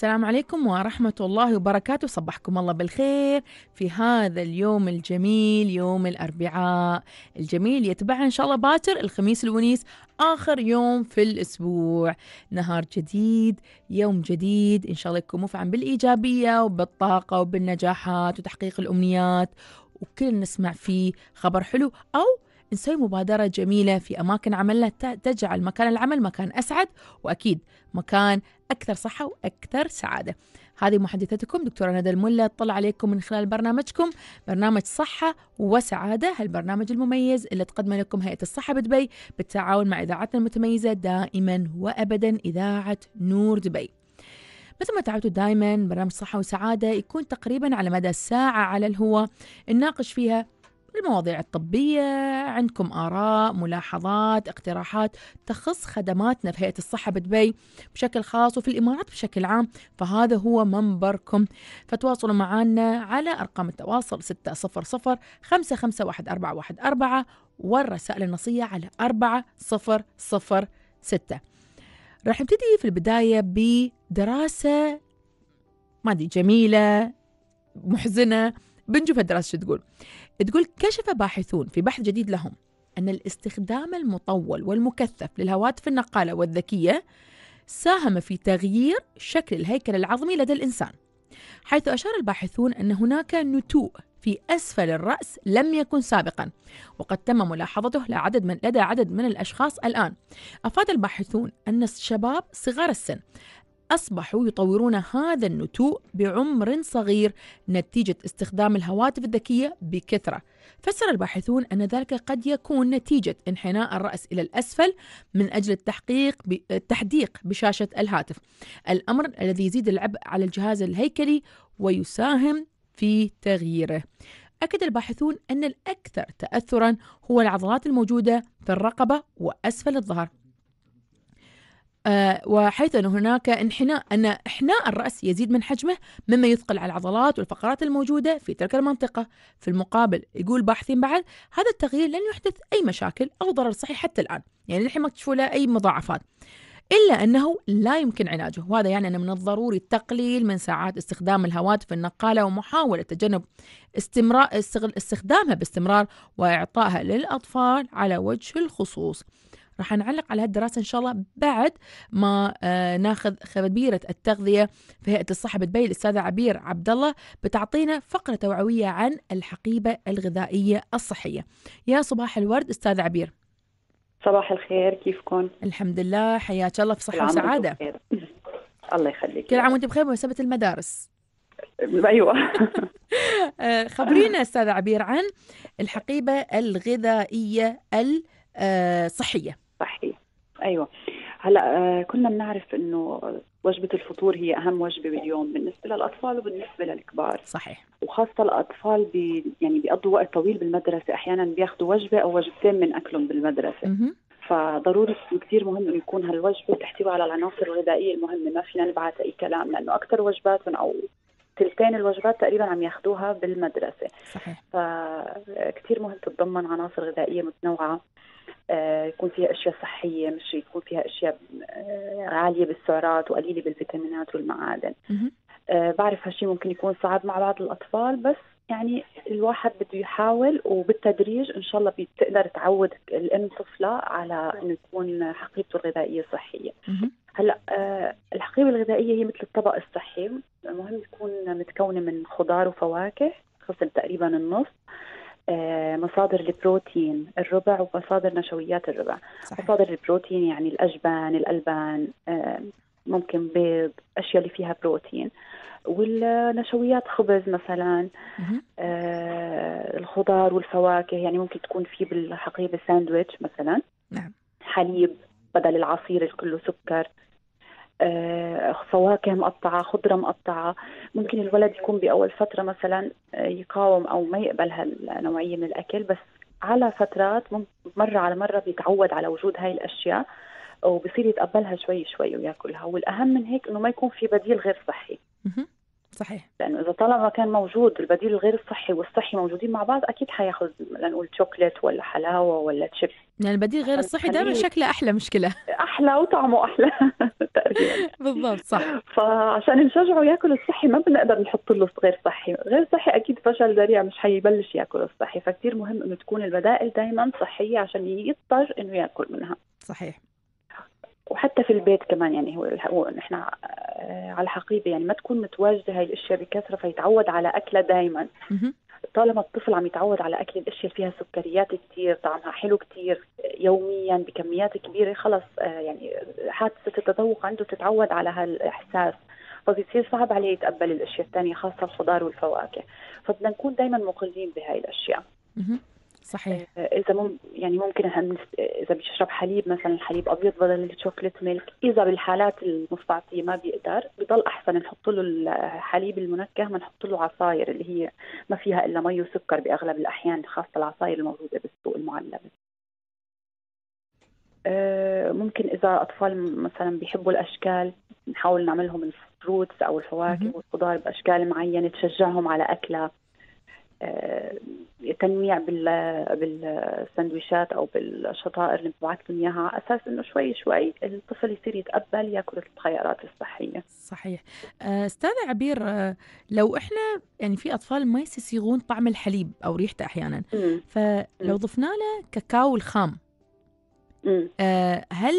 السلام عليكم ورحمة الله وبركاته صبحكم الله بالخير في هذا اليوم الجميل يوم الأربعاء الجميل يتبع إن شاء الله باكر الخميس الونيس آخر يوم في الأسبوع نهار جديد يوم جديد إن شاء الله يكون مفعم بالإيجابية وبالطاقة وبالنجاحات وتحقيق الأمنيات وكل نسمع فيه خبر حلو أو نسوي مبادرة جميلة في أماكن عملنا تجعل مكان العمل مكان أسعد وأكيد مكان أكثر صحة وأكثر سعادة هذه محدثتكم دكتورة ندى الملا تطلع عليكم من خلال برنامجكم برنامج صحة وسعادة هالبرنامج المميز اللي تقدمه لكم هيئة الصحة بدبي بالتعاون مع إذاعتنا المتميزة دائما وأبدا إذاعة نور دبي مثل ما تعودوا دائما برنامج صحة وسعادة يكون تقريبا على مدى الساعة على الهواء نناقش فيها المواضيع الطبية عندكم آراء ملاحظات اقتراحات تخص خدماتنا في هيئة الصحة بدبي بشكل خاص وفي الإمارات بشكل عام فهذا هو منبركم فتواصلوا معنا على أرقام التواصل 600 551414 والرسائل النصية على 4006 راح نبتدي في البداية بدراسة ما أدري جميلة محزنة بنشوف الدراسة شو تقول تقول كشف باحثون في بحث جديد لهم أن الاستخدام المطول والمكثف للهواتف النقالة والذكية ساهم في تغيير شكل الهيكل العظمي لدى الإنسان حيث أشار الباحثون أن هناك نتوء في أسفل الرأس لم يكن سابقا وقد تم ملاحظته لعدد من لدى عدد من الأشخاص الآن أفاد الباحثون أن الشباب صغار السن أصبحوا يطورون هذا النتوء بعمر صغير نتيجة استخدام الهواتف الذكية بكثرة فسر الباحثون أن ذلك قد يكون نتيجة انحناء الرأس إلى الأسفل من أجل التحقيق التحديق بشاشة الهاتف الأمر الذي يزيد العبء على الجهاز الهيكلي ويساهم في تغييره أكد الباحثون أن الأكثر تأثرا هو العضلات الموجودة في الرقبة وأسفل الظهر آه، وحيث أن هناك انحناء أن إحناء الرأس يزيد من حجمه مما يثقل على العضلات والفقرات الموجودة في تلك المنطقة في المقابل يقول باحثين بعد هذا التغيير لن يحدث أي مشاكل أو ضرر صحي حتى الآن يعني الحين ما اكتشفوا له أي مضاعفات إلا أنه لا يمكن علاجه وهذا يعني أنه من الضروري التقليل من ساعات استخدام الهواتف النقالة ومحاولة تجنب استمرار استخدامها باستمرار وإعطائها للأطفال على وجه الخصوص راح نعلق على هالدراسة إن شاء الله بعد ما آه، ناخذ خبيرة التغذية في هيئة الصحة بدبي الأستاذة عبير عبد الله بتعطينا فقرة توعوية عن الحقيبة الغذائية الصحية يا صباح الورد أستاذ عبير صباح الخير كيفكم؟ الحمد لله حياك الله في صحة وسعادة الله يخليك كل عام وانت بخير بمناسبة المدارس ايوه آه، خبرينا استاذ عبير عن الحقيبه الغذائيه الصحيه آه، الصحي ايوه هلا آه، كلنا بنعرف انه وجبه الفطور هي اهم وجبه باليوم بالنسبه للاطفال وبالنسبه للكبار صحيح وخاصه الاطفال بي يعني بيقضوا وقت طويل بالمدرسه احيانا بياخذوا وجبه او وجبتين من اكلهم بالمدرسه م-م. فضروري كثير مهم انه يكون هالوجبه تحتوي على العناصر الغذائيه المهمه ما فينا نبعث اي كلام لانه اكثر وجباتهم او ثلثين الوجبات تقريبا عم ياخذوها بالمدرسه صحيح فكثير آه، مهم تتضمن عناصر غذائيه متنوعه آه، يكون فيها اشياء صحيه مش يكون فيها اشياء آه، عاليه بالسعرات وقليله بالفيتامينات والمعادن آه، بعرف هالشيء ممكن يكون صعب مع بعض الاطفال بس يعني الواحد بده يحاول وبالتدريج ان شاء الله بتقدر تعود الام طفلها على انه تكون حقيبته الغذائيه صحيه هلا الحقيبه الغذائيه هي مثل الطبق الصحي المهم تكون متكونه من خضار وفواكه خصم تقريبا النص آه، مصادر البروتين الربع ومصادر نشويات الربع صحيح. مصادر البروتين يعني الأجبان الألبان آه، ممكن بيض أشياء اللي فيها بروتين والنشويات خبز مثلا آه الخضار والفواكه يعني ممكن تكون في بالحقيبة ساندويتش مثلا نعم. حليب بدل العصير اللي كله سكر آه، فواكه مقطعة خضرة مقطعة ممكن الولد يكون بأول فترة مثلا آه، يقاوم أو ما يقبل هالنوعية من الأكل بس على فترات مرة على مرة بيتعود على وجود هاي الأشياء وبصير يتقبلها شوي شوي وياكلها والأهم من هيك إنه ما يكون في بديل غير صحي صحيح لانه اذا طالما كان موجود البديل الغير الصحي والصحي موجودين مع بعض اكيد حياخذ لنقول شوكليت ولا حلاوه ولا تشيبس يعني البديل غير الصحي دائما شكله احلى مشكله احلى وطعمه احلى دلوقتي يعني. بالضبط صح فعشان نشجعه ياكل الصحي ما بنقدر نحط له غير صحي غير صحي اكيد فشل ذريع مش حيبلش ياكل الصحي فكتير مهم انه تكون البدائل دائما صحيه عشان يضطر انه ياكل منها صحيح وحتى في البيت كمان يعني هو, نحن آه، على الحقيبه يعني ما تكون متواجده هاي الاشياء بكثره فيتعود على اكلها دائما طالما الطفل عم يتعود على اكل الاشياء اللي فيها سكريات كثير طعمها حلو كثير يوميا بكميات كبيره خلص آه، يعني حادثه التذوق عنده تتعود على هالاحساس فبيصير صعب عليه يتقبل الاشياء الثانيه خاصه الخضار والفواكه فبدنا نكون دائما مقلين بهاي الاشياء صحيح آه، اذا مم يعني ممكن اذا بيشرب حليب مثلا حليب ابيض بدل الشوكليت ميلك اذا بالحالات المستعصيه ما بيقدر بضل احسن نحط له الحليب المنكه ما نحط له عصاير اللي هي ما فيها الا مي وسكر باغلب الاحيان خاصه العصاير الموجوده بالسوق المعلبه آه، ممكن اذا اطفال مثلا بيحبوا الاشكال نحاول نعمل لهم الفروتس او الفواكه والخضار باشكال معينه تشجعهم على اكلها آه، تنويع بالسندويشات او بالشطائر اللي بنبعث لهم اياها على اساس انه شوي شوي الطفل يصير يتقبل ياكل الخيارات الصحيه. صحيح. آه، استاذه عبير آه، لو احنا يعني في اطفال ما يستسيغون طعم الحليب او ريحته احيانا مم. فلو ضفنا له كاكاو الخام هل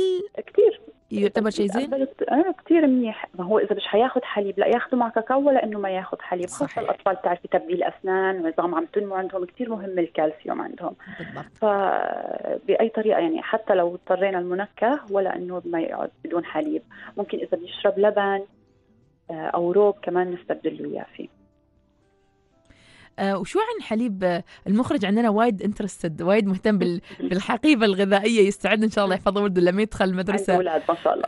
كثير يعتبر شيء زين؟ اه كثير منيح، ما هو إذا مش حياخذ حليب لا ياخذه مع كاكاو ولا انه ما ياخذ حليب، خاصة الأطفال بتعرفي تبديل أسنان ونظام عم تنمو عندهم كثير مهم الكالسيوم عندهم. بالضبط. فبأي طريقة يعني حتى لو اضطرينا المنكه ولا إنه ما يقعد بدون حليب، ممكن إذا بيشرب لبن آه، أو روب كمان نستبدل له إياه فيه. آه، وشو عن حليب آه، المخرج عندنا وايد انترستد وايد مهتم بال... بالحقيبه الغذائيه يستعد ان شاء الله يحفظه ولده لما يدخل المدرسه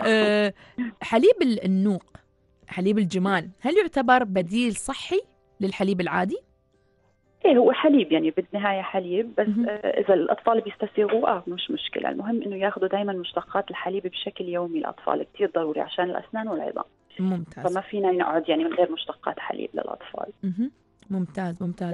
آه، حليب النوق حليب الجمال هل يعتبر بديل صحي للحليب العادي؟ ايه هو حليب يعني بالنهايه حليب بس اذا الاطفال بيستسيغوه اه مش مشكله المهم انه ياخذوا دائما مشتقات الحليب بشكل يومي الاطفال كثير ضروري عشان الاسنان والعظام ممتاز فما فينا نقعد يعني من غير مشتقات حليب للاطفال مه. ممتاز ممتاز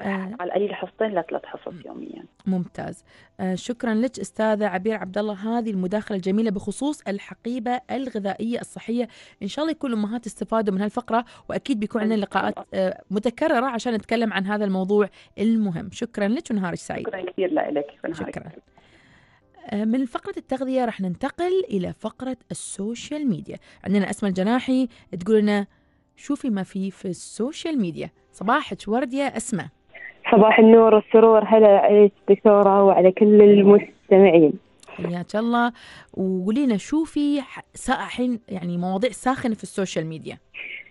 آه. على القليل حصتين لثلاث حصص يوميا ممتاز آه شكرا لك استاذه عبير عبد الله هذه المداخله الجميله بخصوص الحقيبه الغذائيه الصحيه ان شاء الله يكون الامهات استفادوا من هالفقره واكيد بيكون عندنا لقاءات آه متكرره عشان نتكلم عن هذا الموضوع المهم شكرا لك ونهارك سعيد شكرا كثير لك شكرا آه، من فقرة التغذية راح ننتقل إلى فقرة السوشيال ميديا عندنا أسماء الجناحي تقول لنا شوفي ما فيه في السوشيال ميديا صباحك ورد يا أسماء صباح النور والسرور هلا عليك دكتورة وعلى كل المستمعين حياك الله وقولي لنا شو في ساحن يعني مواضيع ساخنه في السوشيال ميديا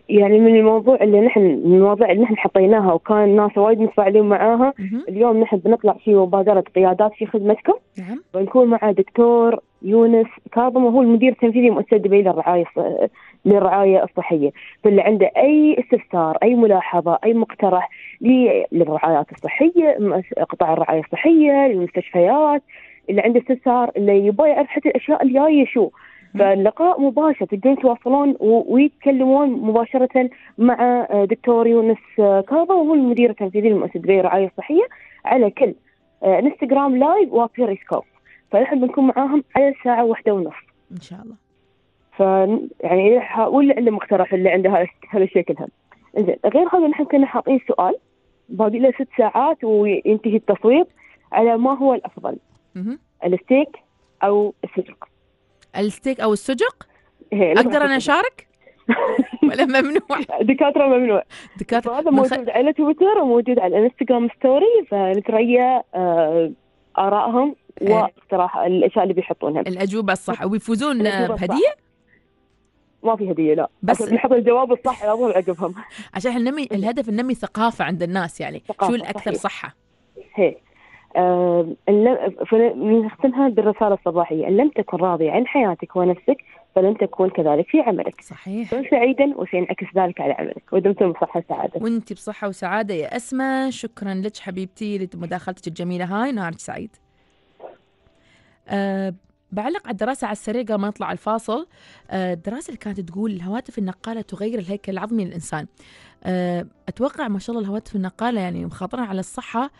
يعني من الموضوع اللي نحن من المواضيع اللي نحن حطيناها وكان الناس وايد متفاعلين معاها اليوم نحن بنطلع في مبادره قيادات في خدمتكم نعم بنكون مع دكتور يونس كاظم وهو المدير التنفيذي مؤسسه دبي للرعايه للرعايه الصحيه، فاللي عنده اي استفسار، اي ملاحظه، اي مقترح للرعايات الصحيه، قطاع الرعايه الصحيه، للمستشفيات، اللي عنده استفسار، اللي يبغى يعرف حتى الاشياء الجايه شو، فاللقاء مباشر تقدرون تواصلون ويتكلمون مباشرة مع آه، دكتور يونس آه، كابا وهو المدير التنفيذي لمؤسسة دبي الرعاية الصحية على كل آه، انستغرام لايف وبيريسكوب فنحن بنكون معاهم على الساعة واحدة ونص إن شاء الله ف يعني هقول اللي مقترح اللي عنده هالشكل هم زين غير هذا نحن كنا حاطين سؤال باقي له ست ساعات وينتهي التصويت على ما هو الافضل الستيك او السجق الستيك او السجق اقدر انا اشارك ولا ممنوع دكاتره ممنوع دكاتره هذا موجود على تويتر وموجود على الانستغرام ستوري فنتريا آه، ارائهم واقتراح الاشياء اللي بيحطونها الاجوبه الصح ويفوزون بهديه ما في هديه لا بس نحط الجواب الصح طول عقبهم عشان نمي إيه. الهدف ننمي ثقافه عند الناس يعني ثقافة شو الاكثر صحيح. صحه؟ هي آه نختمها بالرساله الصباحيه ان لم تكن راضي عن حياتك ونفسك فلن تكون كذلك في عملك صحيح كن سعيدا وسينعكس ذلك على عملك ودمتم بصحة وسعادة وانت بصحة وسعادة يا أسماء شكرا لك حبيبتي لمداخلتك الجميلة هاي نهارك سعيد أه بعلق على الدراسة على السريع قبل ما نطلع الفاصل آه، الدراسة اللي كانت تقول الهواتف النقالة تغير الهيكل العظمي للإنسان آه، أتوقع ما شاء الله الهواتف النقالة يعني مخاطرها على الصحة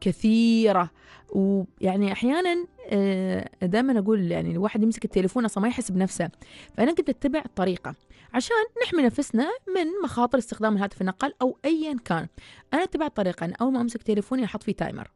كثيرة ويعني أحيانا آه، دائما أقول يعني الواحد يمسك التليفون أصلا ما يحس بنفسه فأنا كنت أتبع طريقة عشان نحمي نفسنا من مخاطر استخدام الهاتف النقال أو أيا كان أنا أتبع طريقة أنا أول ما أمسك تليفوني أحط فيه تايمر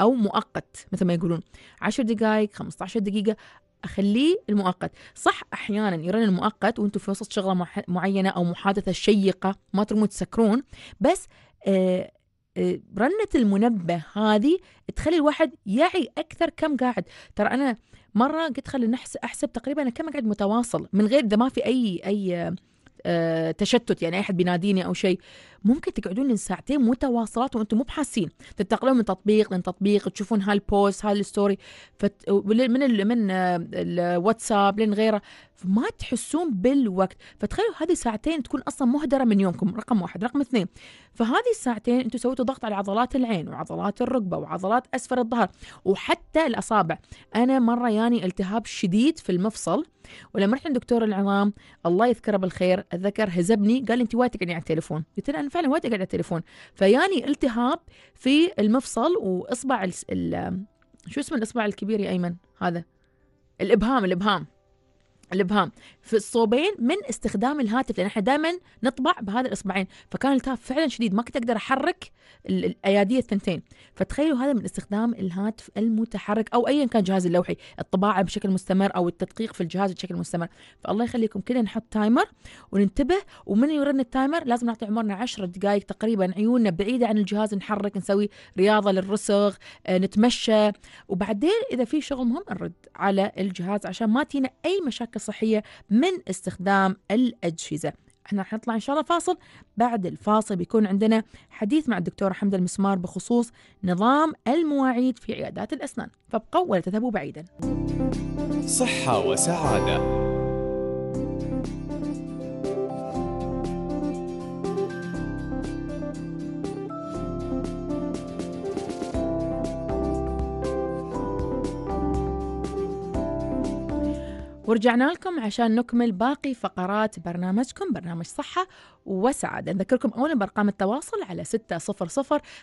أو مؤقت مثل ما يقولون 10 دقائق 15 دقيقة أخليه المؤقت صح أحيانا يرن المؤقت وأنتم في وسط شغلة معينة أو محادثة شيقة ما ترمون تسكرون بس آه آه رنة المنبه هذه تخلي الواحد يعي أكثر كم قاعد ترى أنا مرة قلت خلي أحسب تقريبا انا كم قاعد متواصل من غير اذا ما في أي أي آه تشتت يعني احد بيناديني او شيء ممكن تقعدون لساعتين متواصلات وانتم مو بحاسين تنتقلون من تطبيق لتطبيق تشوفون هالبوست هالستوري فت... من ال... من الواتساب لين غيره ما تحسون بالوقت فتخيلوا هذه ساعتين تكون اصلا مهدره من يومكم رقم واحد رقم اثنين فهذه الساعتين انتم سويتوا ضغط على عضلات العين وعضلات الركبه وعضلات اسفل الظهر وحتى الاصابع انا مره ياني التهاب شديد في المفصل ولما رحت عند دكتور العظام الله يذكره بالخير ذكر هزبني قال لي انت وايد تقعدين على التليفون قلت له انا فعلا وايد اقعد على التليفون فياني التهاب في المفصل واصبع ال... ال... شو اسمه الاصبع الكبير يا ايمن هذا الابهام الابهام الابهام في الصوبين من استخدام الهاتف لان احنا دائما نطبع بهذا الاصبعين فكان التهاب فعلا شديد ما كنت اقدر احرك الايادي الثنتين فتخيلوا هذا من استخدام الهاتف المتحرك او ايا كان جهاز اللوحي الطباعه بشكل مستمر او التدقيق في الجهاز بشكل مستمر فالله يخليكم كلنا نحط تايمر وننتبه ومن يرن التايمر لازم نعطي عمرنا 10 دقائق تقريبا عيوننا بعيده عن الجهاز نحرك نسوي رياضه للرسغ آه، نتمشى وبعدين اذا في شغل مهم نرد على الجهاز عشان ما تينا اي مشاكل الصحية من استخدام الأجهزة احنا راح نطلع ان شاء الله فاصل بعد الفاصل بيكون عندنا حديث مع الدكتور حمد المسمار بخصوص نظام المواعيد في عيادات الاسنان فابقوا ولا تذهبوا بعيدا صحه وسعاده ورجعنا لكم عشان نكمل باقي فقرات برنامجكم برنامج صحة وسعد نذكركم أولا بأرقام التواصل على 600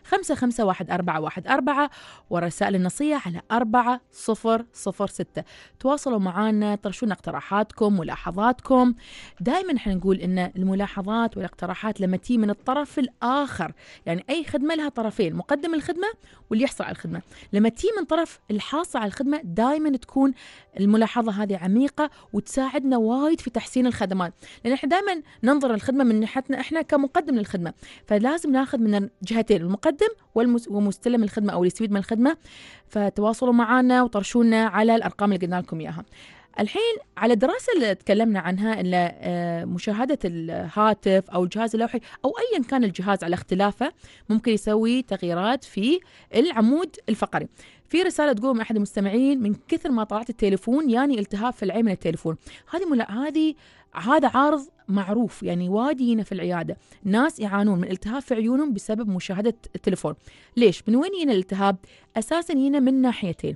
551414 والرسائل النصية على 4006 تواصلوا معنا طرشونا اقتراحاتكم ملاحظاتكم دائما احنا نقول ان الملاحظات والاقتراحات لما تي من الطرف الآخر يعني أي خدمة لها طرفين مقدم الخدمة واللي يحصل على الخدمة لما تي من طرف الحاصل على الخدمة دائما تكون الملاحظة هذه عميقة وتساعدنا وايد في تحسين الخدمات لأن احنا دائما ننظر الخدمة من منحتنا احنا كمقدم للخدمه فلازم ناخذ من الجهتين المقدم ومستلم الخدمه او اللي يستفيد من الخدمه فتواصلوا معنا وطرشونا على الارقام اللي قلنا لكم اياها الحين على الدراسه اللي تكلمنا عنها ان آه، مشاهده الهاتف او الجهاز اللوحي او ايا كان الجهاز على اختلافه ممكن يسوي تغييرات في العمود الفقري. في رساله تقول من احد المستمعين من كثر ما طلعت التليفون ياني التهاب في العين من التليفون. هذه هذه هذا عارض معروف يعني وايد يجينا في العياده ناس يعانون من التهاب في عيونهم بسبب مشاهده التلفون ليش من وين يجينا الالتهاب اساسا يجينا من ناحيتين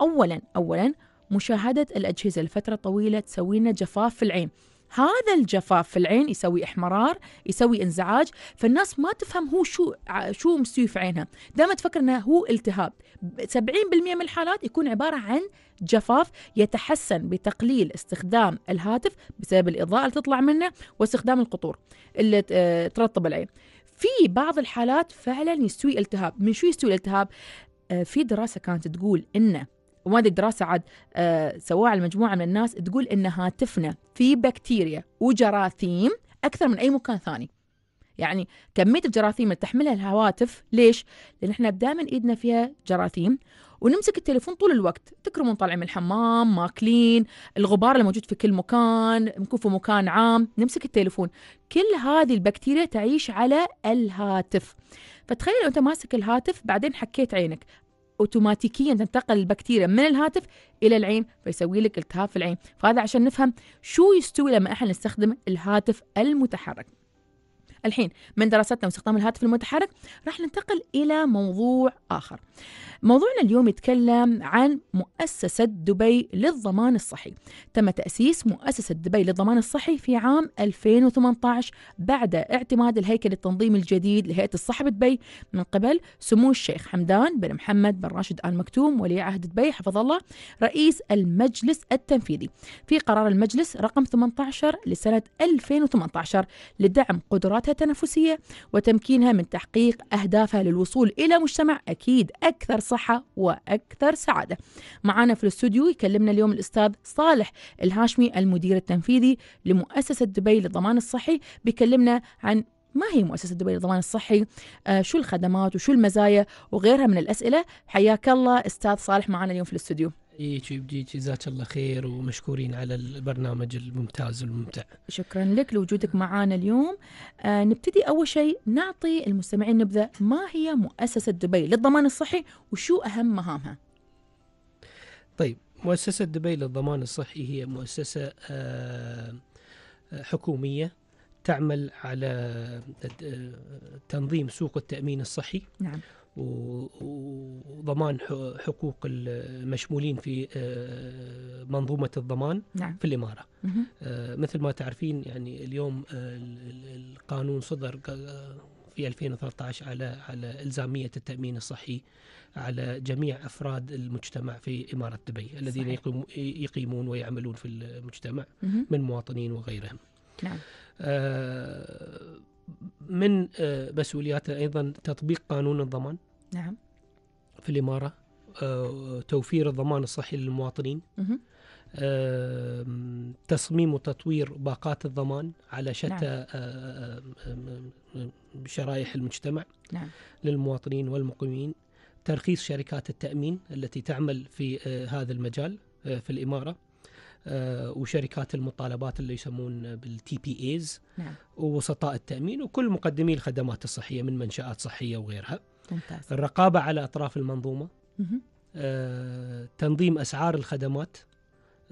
اولا اولا مشاهده الاجهزه لفتره طويله تسوي لنا جفاف في العين هذا الجفاف في العين يسوي احمرار يسوي انزعاج فالناس ما تفهم هو شو شو مسوي في عينها دائما تفكر انه هو التهاب 70% من الحالات يكون عباره عن جفاف يتحسن بتقليل استخدام الهاتف بسبب الاضاءه اللي تطلع منه واستخدام القطور اللي آه، ترطب العين في بعض الحالات فعلا يستوي التهاب من شو يستوي الالتهاب آه، في دراسه كانت تقول انه ادري دراسة عاد آه، سووها على مجموعة من الناس تقول إن هاتفنا في بكتيريا وجراثيم أكثر من أي مكان ثاني يعني كمية الجراثيم اللي تحملها الهواتف ليش؟ لأن احنا دائما إيدنا فيها جراثيم ونمسك التليفون طول الوقت تكرمون طالعين من الحمام ماكلين الغبار اللي موجود في كل مكان نكون في مكان عام نمسك التليفون كل هذه البكتيريا تعيش على الهاتف فتخيل لو انت ماسك الهاتف بعدين حكيت عينك اوتوماتيكيا تنتقل البكتيريا من الهاتف الى العين فيسوي لك التهاب في العين فهذا عشان نفهم شو يستوي لما احنا نستخدم الهاتف المتحرك الحين من دراستنا واستخدام الهاتف المتحرك راح ننتقل إلى موضوع آخر موضوعنا اليوم يتكلم عن مؤسسة دبي للضمان الصحي تم تأسيس مؤسسة دبي للضمان الصحي في عام 2018 بعد اعتماد الهيكل التنظيمي الجديد لهيئة الصحة بدبي من قبل سمو الشيخ حمدان بن محمد بن راشد آل مكتوم ولي عهد دبي حفظ الله رئيس المجلس التنفيذي في قرار المجلس رقم 18 لسنة 2018 لدعم قدرات قدراتها التنفسية وتمكينها من تحقيق أهدافها للوصول إلى مجتمع أكيد أكثر صحة وأكثر سعادة معنا في الاستوديو يكلمنا اليوم الأستاذ صالح الهاشمي المدير التنفيذي لمؤسسة دبي للضمان الصحي بيكلمنا عن ما هي مؤسسة دبي للضمان الصحي آه شو الخدمات وشو المزايا وغيرها من الأسئلة حياك الله أستاذ صالح معنا اليوم في الاستوديو يجيك ويبجيك جزاك الله خير ومشكورين على البرنامج الممتاز والممتع شكرا لك لوجودك معنا اليوم آه نبتدي أول شيء نعطي المستمعين نبذة ما هي مؤسسة دبي للضمان الصحي وشو أهم مهامها طيب مؤسسة دبي للضمان الصحي هي مؤسسة آه حكومية تعمل على آه، تنظيم سوق التأمين الصحي نعم. وضمان حقوق المشمولين في آه، منظومة الضمان نعم. في الإمارة مه. آه، مثل ما تعرفين يعني اليوم آه، القانون صدر في 2013 على على الزاميه التامين الصحي على جميع افراد المجتمع في اماره دبي صحيح. الذين يقيمون ويعملون في المجتمع مه. من مواطنين وغيرهم. نعم. آه من مسؤولياته ايضا تطبيق قانون الضمان نعم في الإمارة آه، توفير الضمان الصحي للمواطنين تصميم وتطوير باقات الضمان على شتى نعم. آه، آه، شرائح المجتمع نعم. للمواطنين والمقيمين ترخيص شركات التأمين التي تعمل في هذا المجال في الإمارة وشركات المطالبات اللي يسمون بالتي بي ايز نعم. ووسطاء التأمين وكل مقدمي الخدمات الصحية من منشآت صحية وغيرها ممتاز. الرقابة على أطراف المنظومة آه، تنظيم أسعار الخدمات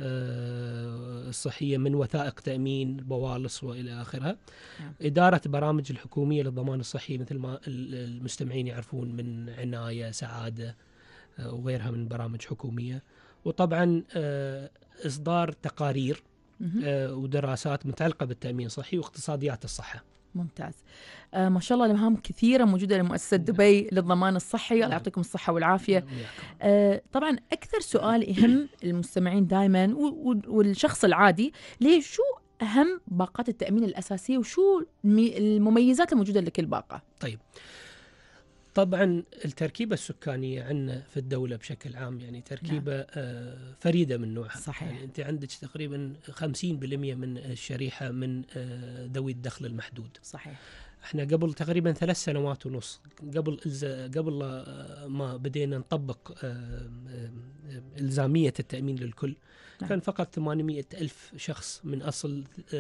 آه، الصحية من وثائق تأمين بوالص وإلى آخرها نعم. إدارة برامج الحكومية للضمان الصحي مثل ما المستمعين يعرفون من عناية سعادة آه، وغيرها من برامج حكومية وطبعا آه، إصدار تقارير آه، ودراسات متعلقة بالتأمين الصحي واقتصاديات الصحة ممتاز آه ما شاء الله المهام كثيرة موجودة لمؤسسة نعم. دبي للضمان نعم. الصحي الله يعطيكم الصحة والعافية نعم، آه طبعا أكثر سؤال يهم المستمعين دائما والشخص العادي ليه شو أهم باقات التأمين الأساسية وشو المميزات الموجودة لكل باقة طيب طبعا التركيبة السكانية عندنا في الدولة بشكل عام يعني تركيبة نعم. آه، فريدة من نوعها صحيح يعني أنت عندك تقريبا 50% من الشريحة من آه، ذوي الدخل المحدود صحيح احنا قبل تقريبا ثلاث سنوات ونص قبل قبل آه، ما بدينا نطبق الزاميه التامين للكل نعم. كان فقط 800 ألف شخص من أصل 3.5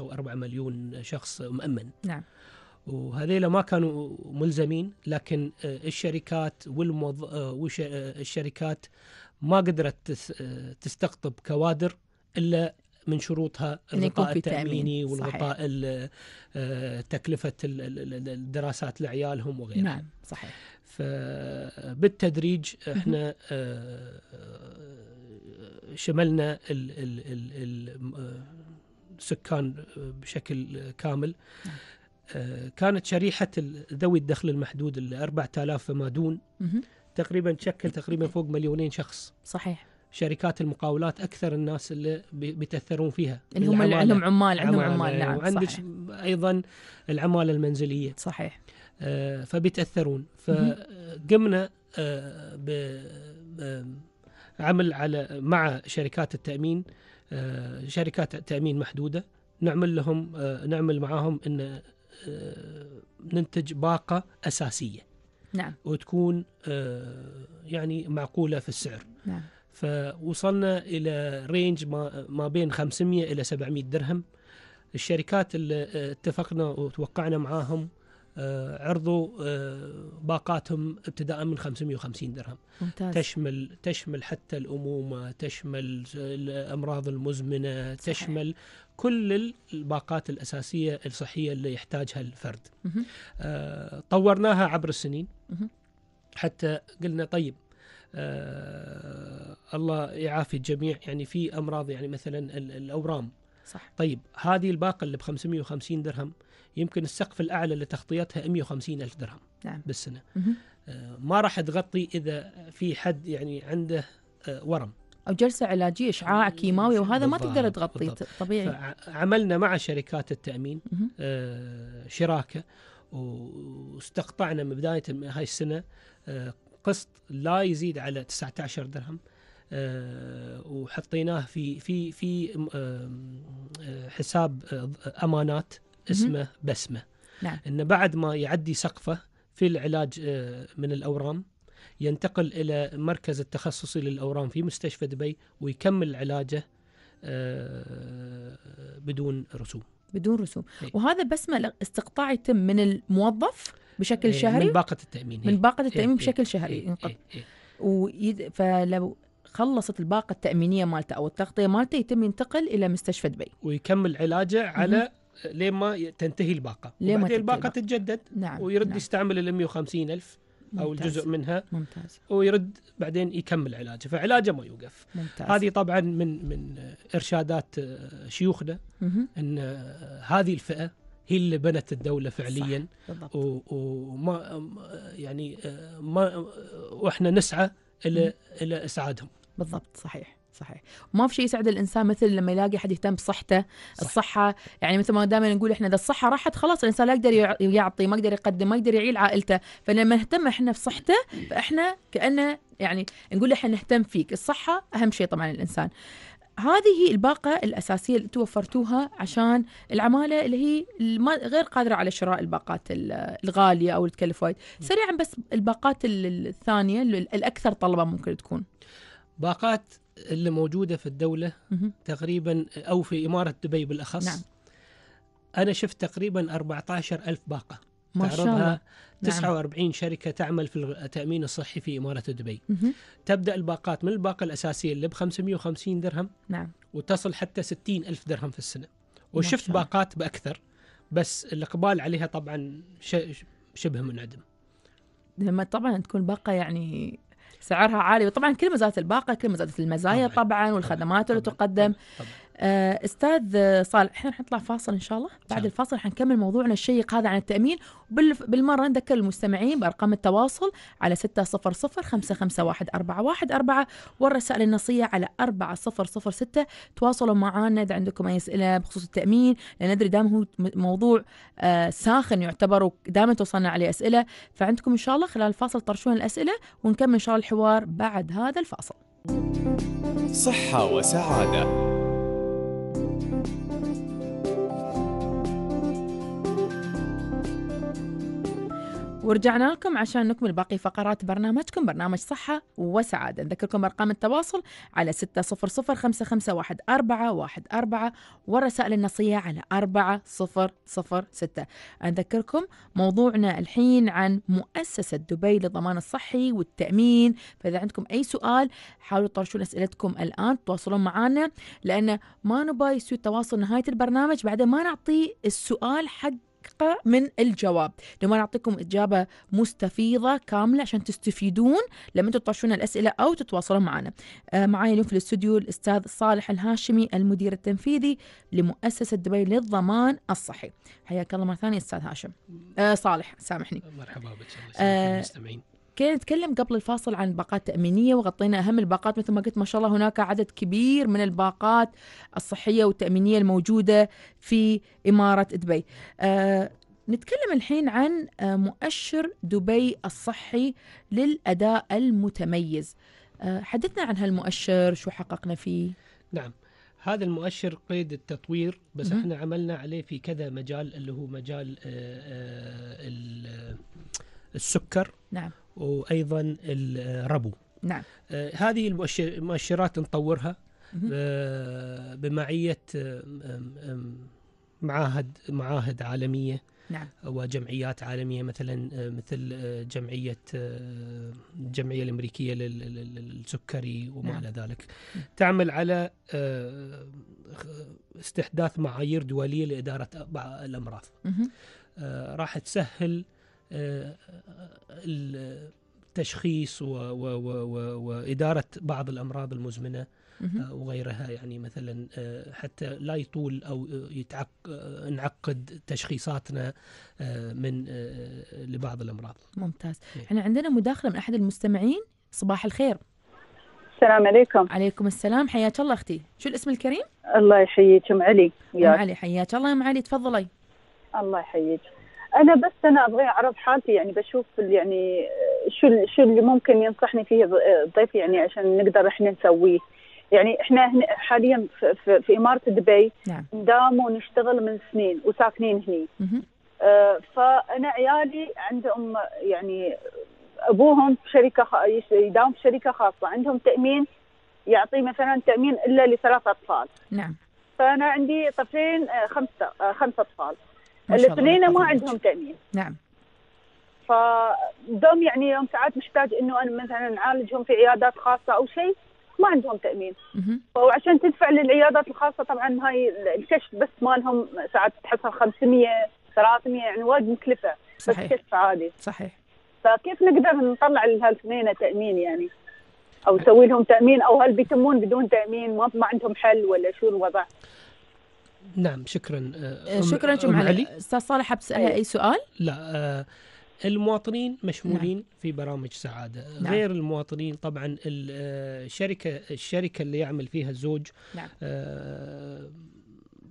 أو 4 مليون شخص مؤمن نعم وهذيلا ما كانوا ملزمين لكن آه، الشركات والموظ... آه، والشركات آه، ما قدرت تستقطب كوادر الا من شروطها الغطاء التاميني والغطاء تكلفه الدراسات لعيالهم وغيرها نعم صحيح فبالتدريج احنا شملنا ال ال ال السكان بشكل كامل نعم. كانت شريحة ذوي الدخل المحدود ال 4000 فما دون تقريبا تشكل تقريبا فوق مليونين شخص صحيح شركات المقاولات اكثر الناس اللي بيتاثرون فيها اللي هم اللي عندهم عمال عندهم عمال نعم وعندك صحيح. ايضا العماله المنزليه صحيح آه، فبيتاثرون فقمنا آه، بعمل على مع شركات التامين آه، شركات تامين محدوده نعمل لهم نعمل معاهم ان آه، ننتج باقة أساسية نعم وتكون آه، يعني معقولة في السعر نعم فوصلنا إلى رينج ما بين 500 إلى 700 درهم الشركات اللي آه، اتفقنا وتوقعنا معاهم آه، عرضوا آه، باقاتهم ابتداء من 550 درهم ممتاز. تشمل تشمل حتى الامومه تشمل الامراض المزمنه صحيح. تشمل كل الباقات الاساسيه الصحيه اللي يحتاجها الفرد آه طورناها عبر السنين مه. حتى قلنا طيب آه الله يعافي الجميع يعني في امراض يعني مثلا الاورام صح طيب هذه الباقه اللي ب 550 درهم يمكن السقف الاعلى لتغطيتها 150 الف درهم نعم. بالسنه آه، ما راح تغطي اذا في حد يعني عنده آه، ورم او جلسه علاجيه اشعاع كيماوي وهذا ما تقدر تغطي طبيعي عملنا مع شركات التامين آه، شراكه واستقطعنا من بدايه هاي السنه قسط لا يزيد على 19 درهم وحطيناه في في في حساب امانات اسمه بسمه نعم. ان بعد ما يعدي سقفه في العلاج آه، من الاورام ينتقل الى مركز التخصصي للاورام في مستشفى دبي ويكمل علاجه آه، بدون رسوم بدون رسوم هي. إيه. وهذا بسمه استقطاع يتم من الموظف بشكل هي. إيه، شهري إيه. من باقه التامين هي. من باقه التامين هي. بشكل شهري ينقطع ويد... فلو خلصت الباقه التامينيه مالته او التغطيه مالته يتم ينتقل الى مستشفى دبي ويكمل علاجه على لين ما تنتهي الباقه لين ما الباقه تتجدد نعم ويرد نعم. يستعمل ال 150 ألف او الجزء منها ممتاز ويرد بعدين يكمل علاجه فعلاجه ما يوقف ممتاز. هذه طبعا من من ارشادات آه، شيوخنا مم. ان آه، هذه الفئه هي اللي بنت الدوله فعليا وما آه، يعني ما واحنا نسعى الى الى اسعادهم بالضبط صحيح صحيح ما في شيء يسعد الانسان مثل لما يلاقي حد يهتم بصحته صح. الصحه يعني مثل ما دائما نقول احنا اذا الصحه راحت خلاص الانسان لا يقدر يعطي ما يقدر يقدم ما يقدر يعيل عائلته فلما نهتم احنا بصحته فاحنا كانه يعني نقول احنا نهتم فيك الصحه اهم شيء طبعا الانسان هذه الباقة الأساسية اللي توفرتوها عشان العمالة اللي هي غير قادرة على شراء الباقات الغالية أو تكلف وايد سريعا بس الباقات الثانية الأكثر طلبا ممكن تكون باقات اللي موجوده في الدوله تقريبا او في اماره دبي بالاخص نعم. انا شفت تقريبا 14000 ألف باقه ما شاء الله 49 نعم. شركه تعمل في التامين الصحي في اماره دبي مه. تبدا الباقات من الباقه الاساسيه اللي ب 550 درهم نعم وتصل حتى 60 الف درهم في السنه وشفت باقات باكثر بس الاقبال عليها طبعا شبه منعدم لما طبعا تكون باقه يعني سعرها عالي وطبعا كل ما زادت الباقه كل ما زادت المزايا طبعا, والخدمات اللي تقدم طبعاً. آه، استاذ صالح احنا حنطلع فاصل ان شاء الله بعد شاء. الفاصل حنكمل موضوعنا الشيق هذا عن التامين وبالمره نذكر المستمعين بارقام التواصل على 600551414 551 414 والرسائل النصيه على 4006 تواصلوا معنا اذا عندكم اي اسئله بخصوص التامين لان ادري دام هو موضوع آه، ساخن يعتبر ودائما توصلنا عليه اسئله فعندكم ان شاء الله خلال الفاصل طرشونا الاسئله ونكمل ان شاء الله الحوار بعد هذا الفاصل صحه وسعاده ورجعنا لكم عشان نكمل باقي فقرات برنامجكم برنامج صحة وسعادة نذكركم أرقام التواصل على 600 والرسائل النصية على 4006 نذكركم موضوعنا الحين عن مؤسسة دبي للضمان الصحي والتأمين فإذا عندكم أي سؤال حاولوا تطرشون أسئلتكم الآن تواصلون معنا لأن ما نبغى يصير تواصل نهاية البرنامج بعد ما نعطي السؤال حق دقيقة من الجواب لما نعم، نعطيكم إجابة مستفيضة كاملة عشان تستفيدون لما أنتم تطرشون الأسئلة أو تتواصلون معنا آه اليوم في الاستوديو الأستاذ صالح الهاشمي المدير التنفيذي لمؤسسة دبي للضمان الصحي حياك الله مرة ثانية أستاذ هاشم آه صالح سامحني مرحبا بك كنا نتكلم قبل الفاصل عن باقات تأمينية وغطينا أهم الباقات مثل ما قلت ما شاء الله هناك عدد كبير من الباقات الصحية والتأمينية الموجودة في إمارة دبي أه نتكلم الحين عن آه، مؤشر دبي الصحي للأداء المتميز أه حدثنا عن هالمؤشر شو حققنا فيه نعم هذا المؤشر قيد التطوير بس م- احنا عملنا عليه في كذا مجال اللي هو مجال آآ آه، آآ آه، السكر نعم وايضا الربو نعم آه، هذه المؤشرات نطورها آه، بمعيه معاهد معاهد عالميه نعم وجمعيات عالميه مثلا آه، مثل جمعيه الجمعيه الامريكيه للسكري وما نعم. الى ذلك تعمل على استحداث معايير دوليه لاداره الامراض راح تسهل التشخيص وإدارة بعض الأمراض المزمنة آه، وغيرها يعني مثلا آه، حتى لا يطول أو يتعق آه، نعقد تشخيصاتنا من لبعض الأمراض ممتاز إيه. احنا عندنا مداخلة من أحد المستمعين صباح الخير السلام عليكم عليكم السلام حياك الله أختي شو الاسم الكريم؟ الله يحييك أم علي أم علي حياك الله أم علي تفضلي الله يحييك انا بس انا ابغى اعرض حالتي يعني بشوف يعني شو شو اللي ممكن ينصحني فيه الضيف يعني عشان نقدر احنا نسويه يعني احنا حاليا في, في, في اماره دبي نعم. ندام ونشتغل من سنين وساكنين هني آه فانا عيالي عندهم يعني ابوهم في شركه يداوم في شركه خاصه عندهم تامين يعطي مثلا تامين الا لثلاث اطفال نعم فانا عندي طفلين آه، خمسه آه، خمسه اطفال الاثنين ما عندهم تامين نعم فدوم يعني يوم ساعات محتاج انه انا مثلا نعالجهم في عيادات خاصه او شيء ما عندهم تامين وعشان تدفع للعيادات الخاصه طبعا هاي الكشف بس مالهم ساعات تحصل 500 300 يعني وايد مكلفه صحيح. بس كشف عادي صحيح فكيف نقدر نطلع لهالاثنين تامين يعني او نسوي لهم تامين او هل بيتمون بدون تامين ما عندهم حل ولا شو الوضع؟ نعم شكرا آه، آه، شكرا جمعة علي استاذ صالح بتسالها اي سؤال؟ لا آه، المواطنين مشمولين نعم. في برامج سعاده نعم. غير المواطنين طبعا الشركه الشركه اللي يعمل فيها الزوج نعم. آه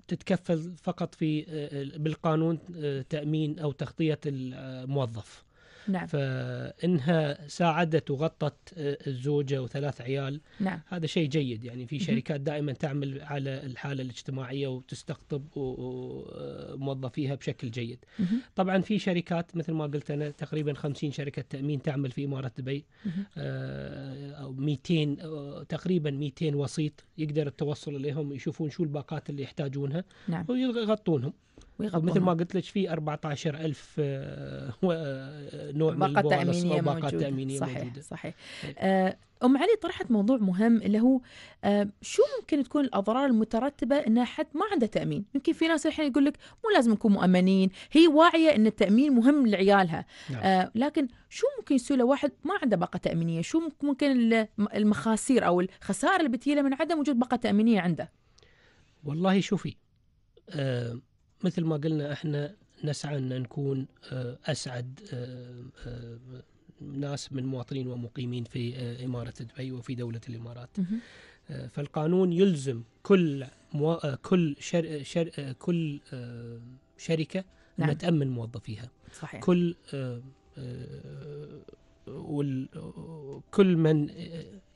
تتكفل فقط في بالقانون تامين او تغطيه الموظف نعم. فإنها ساعدت وغطت آه، الزوجة وثلاث عيال نعم. هذا شيء جيد يعني في شركات دائما تعمل على الحالة الاجتماعية وتستقطب موظفيها بشكل جيد طبعا في شركات مثل ما قلت أنا تقريبا 50 شركة تأمين تعمل في إمارة دبي آه، أو 200 آه، تقريبا 200 وسيط يقدر التوصل إليهم يشوفون شو الباقات اللي يحتاجونها نعم. ويغطونهم مثل ما قلت لك في 14000 آه، آه، نوع من باقة تأمينية باقة تأمينية صحيح موجودة. صحيح طيب. آه، أم علي طرحت موضوع مهم اللي هو شو ممكن تكون الأضرار المترتبة أن حد ما عنده تأمين يمكن في ناس الحين يقول لك مو لازم نكون مؤمنين هي واعية أن التأمين مهم لعيالها نعم. لكن شو ممكن يسوي لواحد ما عنده باقة تأمينية شو ممكن المخاسير أو الخسائر اللي بتجيله من عدم وجود باقة تأمينية عنده والله شوفي أه مثل ما قلنا احنا نسعى ان نكون آه، اسعد آه، آه، ناس من مواطنين ومقيمين في اماره دبي وفي دوله الامارات. فالقانون يلزم كل مو... كل شر... شر... كل شركه نعم. ان تامن موظفيها. صحيح. كل وال... كل من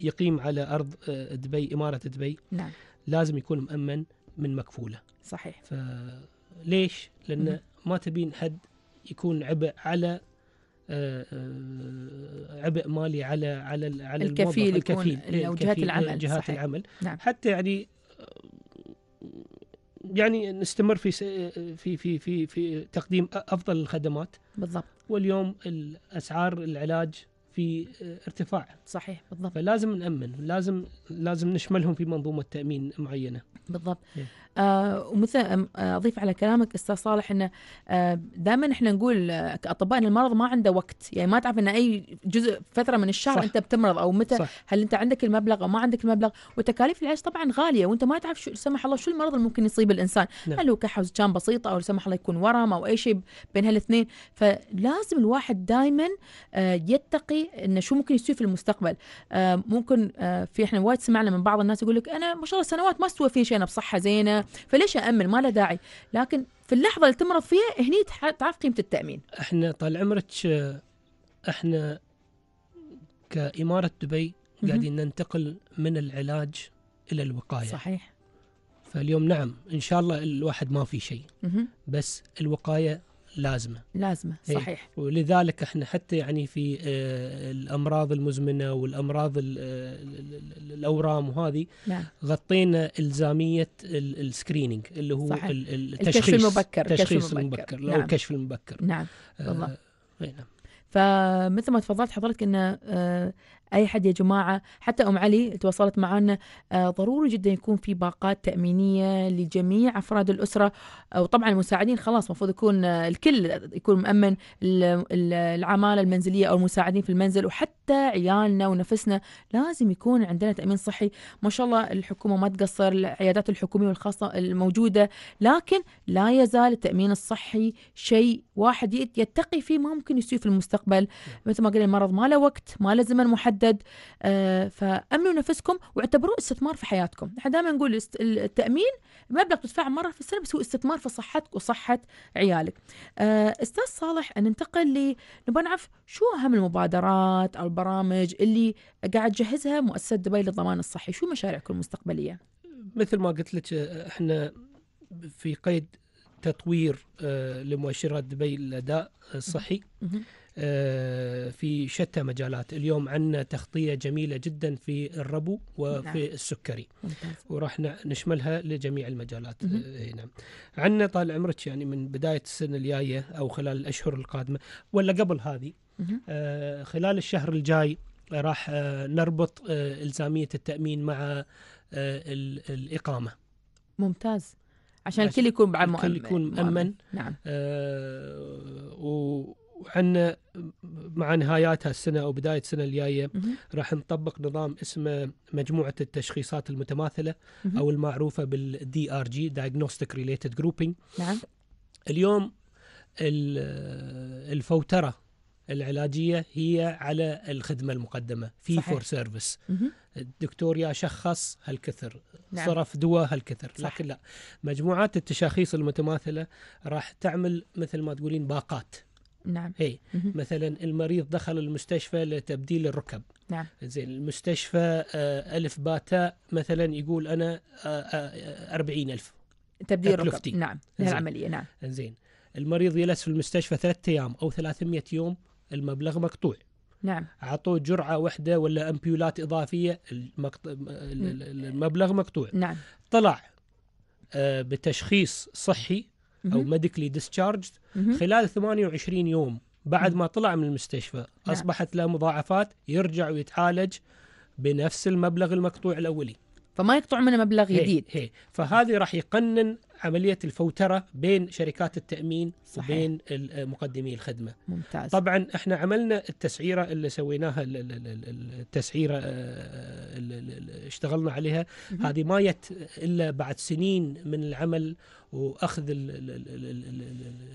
يقيم على ارض دبي اماره دبي نعم. لازم يكون مامن من مكفوله. صحيح. ف... ليش؟ لان ما تبين حد يكون عبء على آه، آه، عبء مالي على على على الكفيل الكفيل او إيه، جهات إيه، العمل جهات صحيح. العمل نعم. حتى يعني يعني نستمر في في في في في تقديم افضل الخدمات بالضبط واليوم الاسعار العلاج في آه، ارتفاع صحيح بالضبط فلازم نامن لازم لازم نشملهم في منظومه تامين معينه بالضبط yeah. إيه. آه، ومثل آه، اضيف على كلامك استاذ صالح انه آه، دائما احنا نقول كاطباء ان المرض ما عنده وقت يعني ما تعرف ان اي جزء فتره من الشهر صح. انت بتمرض او متى صح. هل انت عندك المبلغ او ما عندك المبلغ وتكاليف العلاج طبعا غاليه وانت ما تعرف شو سمح الله شو المرض اللي ممكن يصيب الانسان نعم. هل هو كان بسيطه او سمح الله يكون ورم او اي شيء بين هالاثنين فلازم الواحد دائما يتقي انه شو ممكن يصير في المستقبل ممكن في احنا وايد سمعنا من بعض الناس يقول لك انا ما شاء الله سنوات ما استوى في شيء انا بصحه زينه فليش أأمن ما له داعي لكن في اللحظة اللي تمرض فيها هني تعرف قيمة التأمين احنا طال عمرك احنا كإمارة دبي قاعدين ننتقل من العلاج إلى الوقاية صحيح فاليوم نعم ان شاء الله الواحد ما في شيء بس الوقايه لازمه لازمه إيه. صحيح ولذلك احنا حتى يعني في آه، الامراض المزمنه والامراض آه، الاورام وهذه نعم. غطينا الزاميه السكريننج اللي هو صحيح. التشخيص الكشف المبكر التشخيص المبكر, المبكر. نعم. الكشف المبكر نعم آه. إيه، نعم فمثل ما تفضلت حضرتك ان آه، اي حد يا جماعه حتى ام علي تواصلت معنا آه، ضروري جدا يكون في باقات تامينيه لجميع افراد الاسره آه، وطبعا المساعدين خلاص المفروض يكون آه، الكل يكون مامن العماله المنزليه او المساعدين في المنزل وحتى عيالنا ونفسنا لازم يكون عندنا تامين صحي ما شاء الله الحكومه ما تقصر العيادات الحكوميه والخاصه الموجوده لكن لا يزال التامين الصحي شيء واحد يتقي فيه ما ممكن يسوي في المستقبل نعم. مثل ما قلنا المرض ما له وقت ما له زمن محدد يتعدد آه، فامنوا نفسكم واعتبروه استثمار في حياتكم احنا دائما نقول التامين مبلغ تدفعه مره في السنه بس هو استثمار في صحتك وصحه عيالك آه، استاذ صالح ننتقل ل نبغى نعرف شو اهم المبادرات او البرامج اللي قاعد تجهزها مؤسسه دبي للضمان الصحي شو مشاريعكم المستقبليه مثل ما قلت لك آه، احنا في قيد تطوير آه، لمؤشرات دبي الاداء الصحي آه، آه، في شتى مجالات اليوم عندنا تغطيه جميله جدا في الربو وفي نعم. السكري وراح نشملها لجميع المجالات هنا عندنا طال عمرك يعني من بدايه السنه الجايه او خلال الاشهر القادمه ولا قبل هذه خلال الشهر الجاي راح نربط الزاميه التامين مع الاقامه ممتاز عشان الكل يكون مع الكل يكون مؤمن نعم آه وحنا مع نهايات هالسنه او بدايه السنه الجايه راح نطبق نظام اسمه مجموعه التشخيصات المتماثله او المعروفه بالدي ار جي دايجنوستيك ريليتد جروبينج نعم اليوم الفوتره العلاجيه هي على الخدمه المقدمه في فور سيرفيس الدكتور يا شخص هالكثر نعم. صرف دواء هالكثر صح. لكن لا مجموعات التشاخيص المتماثله راح تعمل مثل ما تقولين باقات نعم اي مثلا المريض دخل المستشفى لتبديل الركب نعم زين المستشفى آه، الف باتا مثلا يقول انا آه، آه، أربعين ألف تبديل الركب نعم للعمليه نعم زين المريض يجلس في المستشفى ثلاثة أيام أو 300 يوم المبلغ مقطوع نعم اعطوه جرعه واحده ولا امبيولات اضافيه المقط... المبلغ مقطوع نعم طلع آه، بتشخيص صحي او ميديكلي ديسشارج خلال 28 يوم بعد ما طلع من المستشفى نعم. اصبحت له مضاعفات يرجع ويتعالج بنفس المبلغ المقطوع الاولي فما يقطع منه مبلغ جديد هي, هي. فهذه راح يقنن عمليه الفوتره بين شركات التامين صحيح. وبين مقدمي الخدمه ممتاز طبعا احنا عملنا التسعيره اللي سويناها التسعيره اللي اشتغلنا عليها هذه ما يت الا بعد سنين من العمل واخذ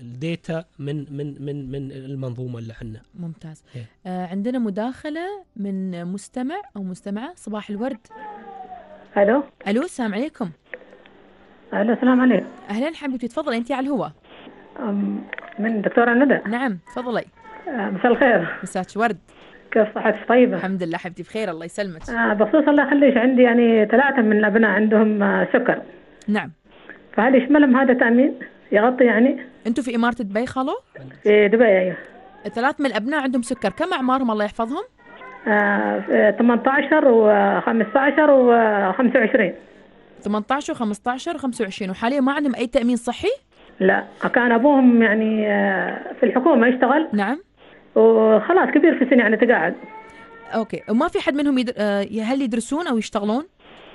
الديتا من من من من المنظومه اللي عندنا ممتاز آه عندنا مداخله من مستمع او مستمعه صباح الورد الو الو السلام عليكم اهلا السلام عليكم اهلا حبيبتي تفضلي انت على الهواء من دكتوره ندى نعم تفضلي أه، مساء الخير مساك ورد كيف صحتك طيبة؟ الحمد لله حبيبتي بخير الله يسلمك. آه بخصوص الله يخليك عندي يعني ثلاثة من الأبناء عندهم أه، سكر. نعم. فهل يشملهم هذا تأمين؟ يغطي يعني؟ أنتم في إمارة دبي خالو؟ في دبي أيوه. ثلاث من الأبناء عندهم سكر، كم أعمارهم الله يحفظهم؟ آه 18 و15 و25. 18 و15 و25 وحاليا ما عندهم اي تامين صحي لا كان ابوهم يعني آه، في الحكومه يشتغل نعم وخلاص كبير في السن يعني تقاعد اوكي وما في حد منهم يدر... آه، هل يدرسون او يشتغلون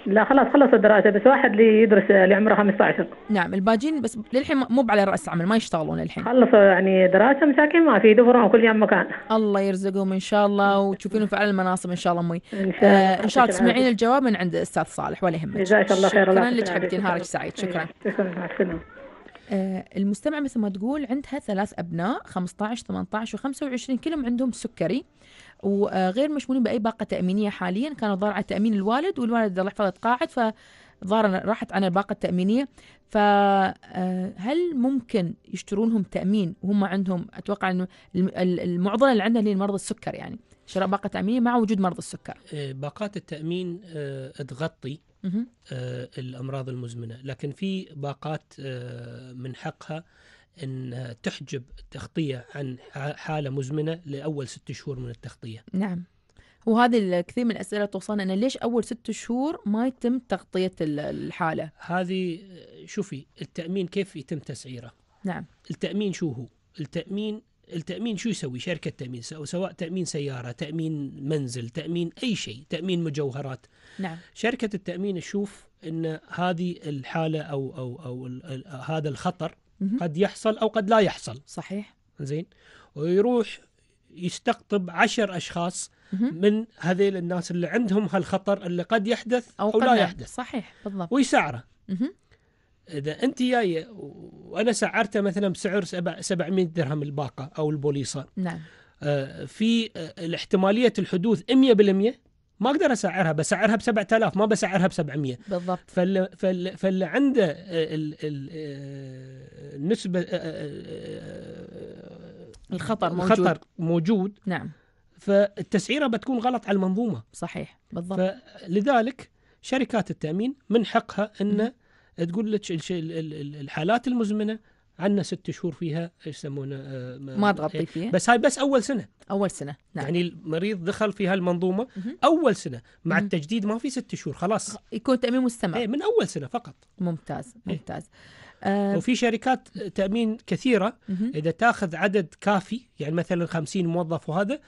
لا خلاص خلص الدراسة بس واحد اللي يدرس اللي عمره 15 نعم الباجين بس للحين مو على رأس عمل ما يشتغلون الحين خلصوا يعني دراسة مساكين ما في دفرهم كل يوم مكان الله يرزقهم إن شاء الله وتشوفينهم في أعلى المناصب إن شاء الله أمي إن شاء الله آه إن شاء الله تسمعين الجواب من عند الأستاذ صالح ولا يهمك جزاك الله خير شكرا لك حبيبتي نهارك سعيد شكرا شكرا آه المستمع مثل ما تقول عندها ثلاث أبناء 15 18 و25 كلهم عندهم سكري آه وغير مشمولين باي باقه تامينيه حاليا كانوا ضار على تامين الوالد والوالد الله يحفظه تقاعد ف راحت عن الباقه التامينيه فهل آه، ممكن يشترون لهم تامين وهم عندهم اتوقع انه المعضله اللي عندنا هي مرض السكر يعني شراء باقه تامينيه مع وجود مرض السكر آه، باقات التامين آه، تغطي الامراض المزمنه لكن في باقات من حقها أن تحجب التغطية عن حالة مزمنة لأول ست شهور من التغطية نعم وهذه كثير من الأسئلة توصلنا أنه ليش أول ست شهور ما يتم تغطية الحالة هذه شوفي التأمين كيف يتم تسعيره نعم التأمين شو هو التأمين التأمين شو يسوي شركة تأمين سواء تأمين سيارة تأمين منزل تأمين أي شيء تأمين مجوهرات نعم. شركة التأمين تشوف أن هذه الحالة أو, أو, أو, أو هذا الخطر قد يحصل او قد لا يحصل صحيح زين ويروح يستقطب عشر اشخاص من هذيل الناس اللي عندهم هالخطر اللي قد يحدث او, أو لا يحدث صحيح بالضبط ويسعره اذا انت جايه وانا سعرته مثلا بسعر 700 درهم الباقه او البوليصه نعم آه في آه، احتماليه الحدوث 100% ما اقدر اسعرها بسعرها ب 7000 ما بسعرها ب 700 بالضبط فاللي فال فال عنده آه، النسبه آه، آه، الخطر موجود الخطر موجود نعم فالتسعيره بتكون غلط على المنظومه صحيح بالضبط فلذلك شركات التامين من حقها ان تقول لك الحالات المزمنه عندنا ست شهور فيها ايش يسمونه آه، ما, ما تغطي إيه، فيها بس هاي بس اول سنه اول سنه نعم. يعني المريض دخل في هالمنظومه مه. اول سنه مع التجديد ما في ست شهور خلاص يكون تامين مستمر ايه من اول سنه فقط ممتاز إيه. ممتاز آه،, أه وفي شركات تامين كثيره مه. اذا تاخذ عدد كافي يعني مثلا 50 موظف وهذا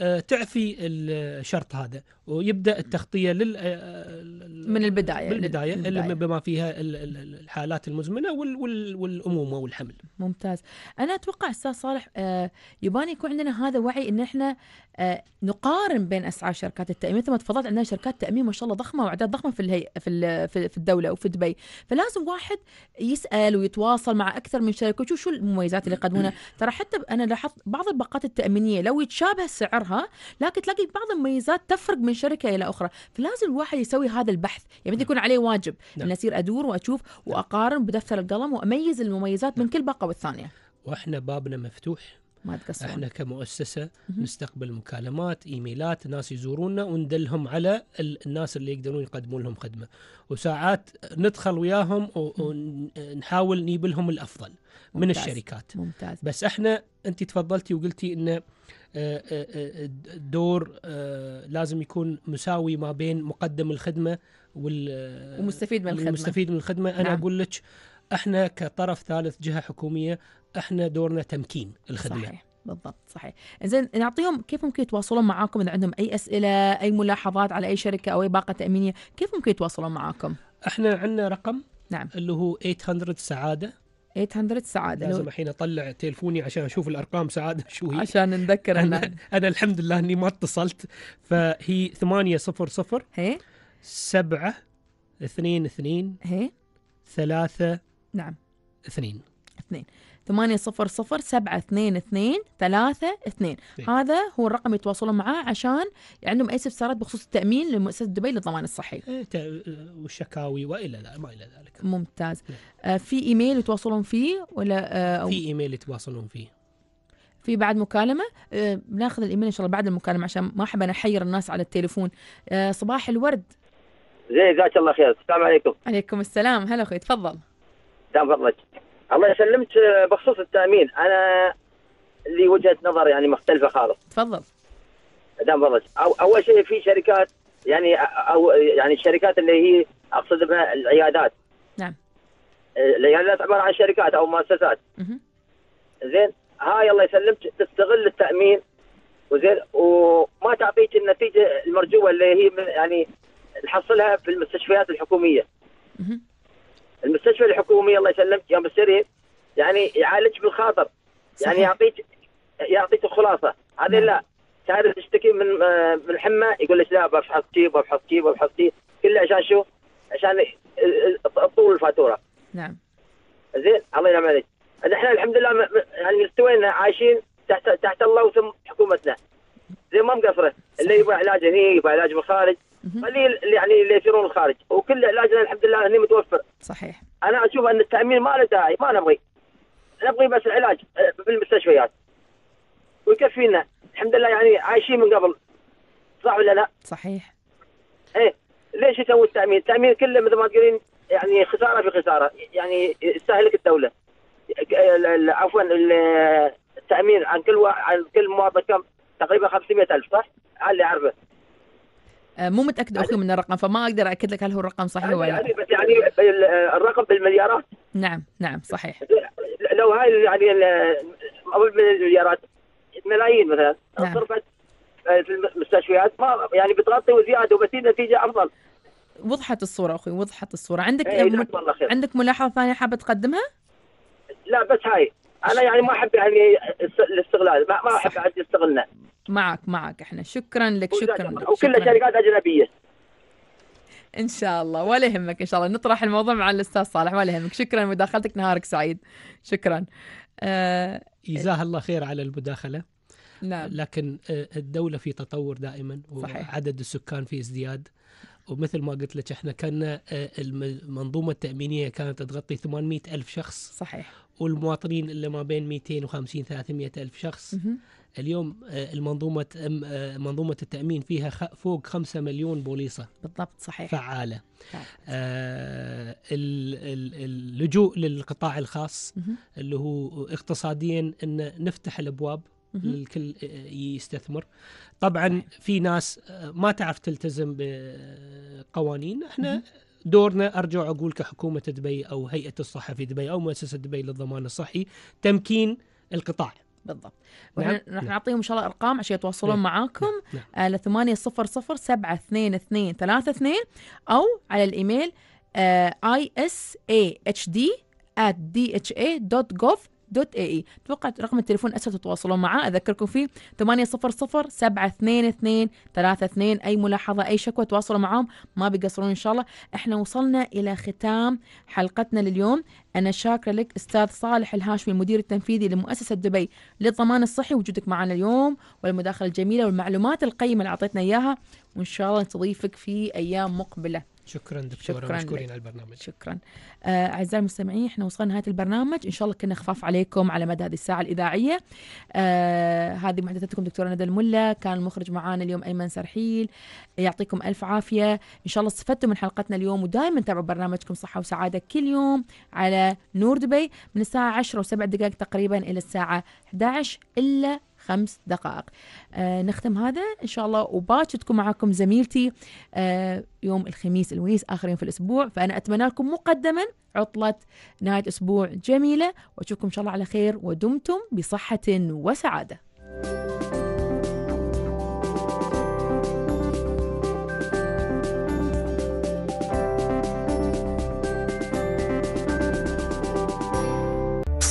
أه تعفي الشرط هذا ويبدا التغطيه لل آه، آه، من البدايه بالبدايه البداية. بما فيها الحالات المزمنه والامومه والحمل ممتاز انا اتوقع استاذ صالح آه، يبان يكون عندنا هذا وعي ان احنا نقارن بين اسعار شركات التامين مثل ما تفضلت عندنا شركات تامين ما شاء الله ضخمه واعداد ضخمه في الهي... في في الدوله وفي دبي فلازم واحد يسال ويتواصل مع اكثر من شركه ويشوف شو المميزات اللي يقدمونها ترى حتى انا لاحظت بعض الباقات التامينيه لو يتشابه سعرها لكن تلاقي بعض المميزات تفرق من من شركه الى اخرى فلازم الواحد يسوي هذا البحث يعني بده نعم. يكون عليه واجب نعم. ان اصير ادور واشوف واقارن نعم. بدفتر القلم واميز المميزات من نعم. كل باقه والثانيه واحنا بابنا مفتوح ما تقصر احنا كمؤسسه مم. نستقبل مكالمات ايميلات ناس يزورونا وندلهم على الناس اللي يقدرون يقدمون لهم خدمه وساعات ندخل وياهم ونحاول نجيب لهم الافضل ممتاز. من الشركات ممتاز بس احنا انت تفضلتي وقلتي انه آه، آه، آه، دور لازم يكون مساوي ما بين مقدم الخدمه وال ومستفيد من الخدمه المستفيد من الخدمه انا نعم. اقول لك احنا كطرف ثالث جهه حكوميه احنا دورنا تمكين الخدمه صحيح. بالضبط صحيح زين نعطيهم كيف ممكن يتواصلون معاكم اذا عندهم اي اسئله اي ملاحظات على اي شركه او اي باقه تامينيه كيف ممكن يتواصلون معاكم احنا عندنا رقم نعم اللي هو 800 سعاده 800 سعاده لازم الحين اطلع تليفوني عشان اشوف الارقام سعاده شو هي عشان نتذكر انا انا الحمد لله اني ما اتصلت فهي 800 هي 7 2 2 هي 3 نعم 2 2 ثمانية صفر صفر سبعة اثنين اثنين ثلاثة اثنين إيه. هذا هو الرقم يتواصلون معاه عشان عندهم أي استفسارات بخصوص التأمين لمؤسسة دبي للضمان الصحي إيه، آه، والشكاوي وإلى لا ما إلى ذلك ممتاز نعم. آه في إيميل يتواصلون فيه ولا آه في إيميل يتواصلون فيه في بعد مكالمة أه بناخذ الإيميل إن شاء الله بعد المكالمة عشان ما أحب أنا أحير الناس على التليفون أه صباح الورد زين جزاك الله خير السلام عليكم عليكم السلام هلا أخوي تفضل فضلك الله يسلمك بخصوص التامين انا لي وجهه نظر يعني مختلفه خالص تفضل دام برج أو اول شيء في شركات يعني او يعني الشركات اللي هي اقصد بها العيادات نعم العيادات عباره عن شركات او مؤسسات زين هاي الله يسلمك تستغل التامين وزين وما تعطيك النتيجه المرجوه اللي هي يعني تحصلها في المستشفيات الحكوميه المستشفى الحكومي الله يسلمك يوم السرير يعني يعالج بالخاطر يعني يعطيك يعطيك الخلاصه هذه نعم. لا تعرف تشتكي من آه، من الحمى يقول لك لا بفحص كي بفحص كي بفحص كي كله عشان شو؟ عشان طول الفاتوره نعم زين الله ينعم عليك احنا الحمد لله يعني استوينا عايشين تحت تحت الله وثم حكومتنا زين ما مقصره اللي يبغى علاج هني يبغى علاج بالخارج قليل يعني اللي يسيرون الخارج وكل علاجنا الحمد لله هنا متوفر صحيح انا اشوف ان التامين ما له داعي ما نبغي نبغي بس العلاج آه، بالمستشفيات ويكفينا الحمد لله يعني عايشين من قبل صح ولا لا؟ صحيح ايه ليش يسوي التامين؟ التامين كله مثل ما تقولين يعني خساره في خساره يعني يستهلك الدوله عفوا التامين عن كل عن كل مواطن كم تقريبا 500 الف صح؟ على اللي اعرفه آه، مو متاكد اخوي يعني- من الرقم فما اقدر اكد لك هل هو الرقم صحيح يعني ولا لا يعني بس يعني الرقم بالمليارات نعم نعم صحيح لو هاي يعني بالمليارات ملايين مثلا نعم. صرفت آه، في المستشفيات ما يعني بتغطي وزياده وبتجيب نتيجه افضل وضحت الصوره اخوي وضحت الصوره عندك ايه م... عندك ملاحظه ثانيه حابه تقدمها؟ لا بس هاي انا يعني ما احب يعني الاستغلال ما, ما احب احد يستغلنا معك معك احنا شكرا لك شكرا لك وكلها شركات اجنبيه ان شاء الله ولا يهمك ان شاء الله نطرح الموضوع مع الاستاذ صالح ولا يهمك شكرا مداخلتك نهارك سعيد شكرا آه جزاه الله خير على المداخله نعم. لكن آه، الدوله في تطور دائما صحيح. وعدد السكان في ازدياد ومثل ما قلت لك احنا كان آه، المنظومه التامينيه كانت تغطي 800 الف شخص صحيح والمواطنين اللي ما بين 250 300 ألف شخص اليوم آه، المنظومة آه، منظومة التأمين فيها فوق 5 مليون بوليصة بالضبط صحيح فعالة طيب. آه اللجوء للقطاع الخاص اللي هو اقتصاديا أن نفتح الأبواب للكل آه، يستثمر طبعا في ناس ما تعرف تلتزم بقوانين احنا دورنا ارجع اقول كحكومه دبي او هيئه الصحه في دبي او مؤسسه دبي للضمان الصحي تمكين القطاع بالضبط نعم. راح نعم. نعطيهم ان شاء الله ارقام عشان يتواصلون نعم. معاكم نعم. على 800 7 2 2 او على الايميل اي اس آه, isahd at dha.gov دوت اي اي اتوقع رقم التليفون اسهل تتواصلون معه اذكركم فيه 800 722 32 اي ملاحظه اي شكوى تواصلوا معهم ما بيقصرون ان شاء الله احنا وصلنا الى ختام حلقتنا لليوم أنا شاكرة لك أستاذ صالح الهاشمي المدير التنفيذي لمؤسسة دبي للضمان الصحي وجودك معنا اليوم والمداخلة الجميلة والمعلومات القيمة اللي أعطيتنا إياها وإن شاء الله نستضيفك في أيام مقبلة شكرا دكتوره شكرا مشكورين على البرنامج شكرا آه، اعزائي آه المستمعين احنا وصلنا نهايه البرنامج ان شاء الله كنا خفاف عليكم على مدى هذه الساعه الاذاعيه آه هذه محدثتكم دكتوره ندى الملا كان المخرج معانا اليوم ايمن سرحيل يعطيكم الف عافيه ان شاء الله استفدتم من حلقتنا اليوم ودائما تابعوا برنامجكم صحه وسعاده كل يوم على نور دبي من الساعه 10 و7 دقائق تقريبا الى الساعه 11 الا خمس دقائق آه نختم هذا ان شاء الله وباش تكون معاكم زميلتي آه يوم الخميس الونيس اخر يوم في الاسبوع فانا اتمنى لكم مقدما عطله نهايه اسبوع جميله واشوفكم ان شاء الله على خير ودمتم بصحه وسعاده